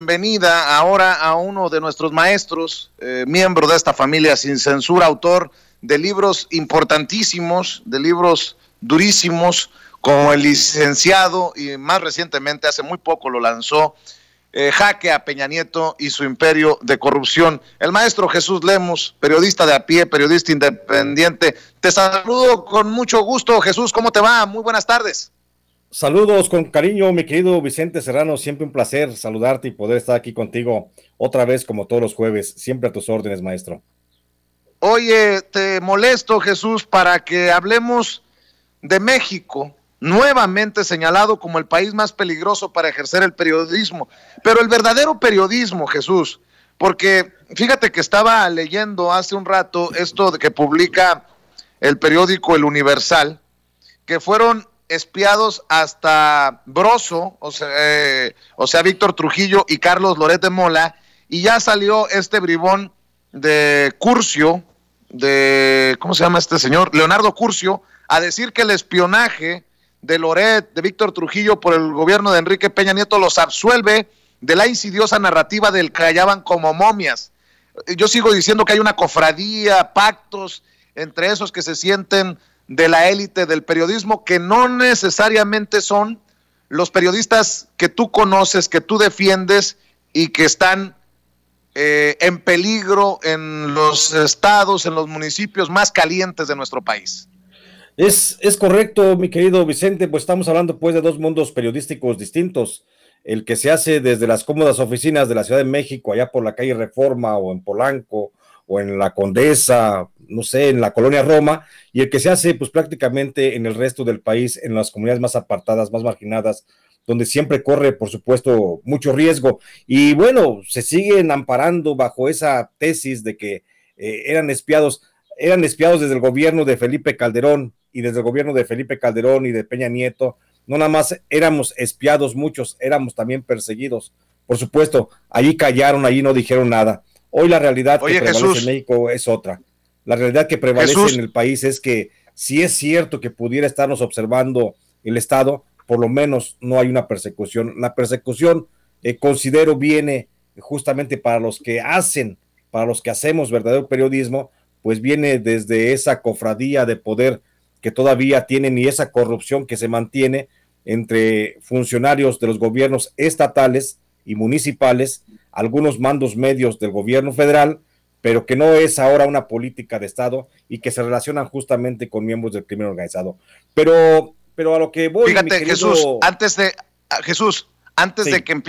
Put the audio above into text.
bienvenida ahora a uno de nuestros maestros, eh, miembro de esta familia sin censura, autor de libros importantísimos, de libros durísimos, como el licenciado y más recientemente, hace muy poco lo lanzó, eh, Jaque a Peña Nieto y su imperio de corrupción. El maestro Jesús Lemos, periodista de a pie, periodista independiente, te saludo con mucho gusto. Jesús, ¿cómo te va? Muy buenas tardes. Saludos con cariño, mi querido Vicente Serrano. Siempre un placer saludarte y poder estar aquí contigo otra vez como todos los jueves. Siempre a tus órdenes, maestro. Oye, te molesto, Jesús, para que hablemos de México, nuevamente señalado como el país más peligroso para ejercer el periodismo. Pero el verdadero periodismo, Jesús, porque fíjate que estaba leyendo hace un rato esto de que publica el periódico El Universal, que fueron espiados hasta Broso, o sea, eh, o sea Víctor Trujillo y Carlos Loret de Mola, y ya salió este bribón de Curcio, de, ¿cómo se llama este señor? Leonardo Curcio, a decir que el espionaje de Loret, de Víctor Trujillo por el gobierno de Enrique Peña Nieto los absuelve de la insidiosa narrativa del que hallaban como momias. Yo sigo diciendo que hay una cofradía, pactos entre esos que se sienten de la élite del periodismo que no necesariamente son los periodistas que tú conoces, que tú defiendes y que están eh, en peligro en los estados, en los municipios más calientes de nuestro país. Es, es correcto, mi querido Vicente, pues estamos hablando pues de dos mundos periodísticos distintos. El que se hace desde las cómodas oficinas de la Ciudad de México, allá por la calle Reforma o en Polanco, o en la Condesa, no sé, en la colonia Roma, y el que se hace pues prácticamente en el resto del país, en las comunidades más apartadas, más marginadas, donde siempre corre, por supuesto, mucho riesgo. Y bueno, se siguen amparando bajo esa tesis de que eh, eran espiados, eran espiados desde el gobierno de Felipe Calderón y desde el gobierno de Felipe Calderón y de Peña Nieto. No nada más éramos espiados muchos, éramos también perseguidos. Por supuesto, allí callaron, allí no dijeron nada. Hoy la realidad que prevalece en México es otra. La realidad que prevalece en el país es que si es cierto que pudiera estarnos observando el Estado, por lo menos no hay una persecución. La persecución, eh, considero, viene justamente para los que hacen, para los que hacemos verdadero periodismo, pues viene desde esa cofradía de poder que todavía tienen y esa corrupción que se mantiene entre funcionarios de los gobiernos estatales y municipales algunos mandos medios del gobierno federal, pero que no es ahora una política de Estado y que se relacionan justamente con miembros del crimen organizado. Pero, pero a lo que voy. Fíjate, Jesús, antes de, ah, Jesús, antes de que empiece.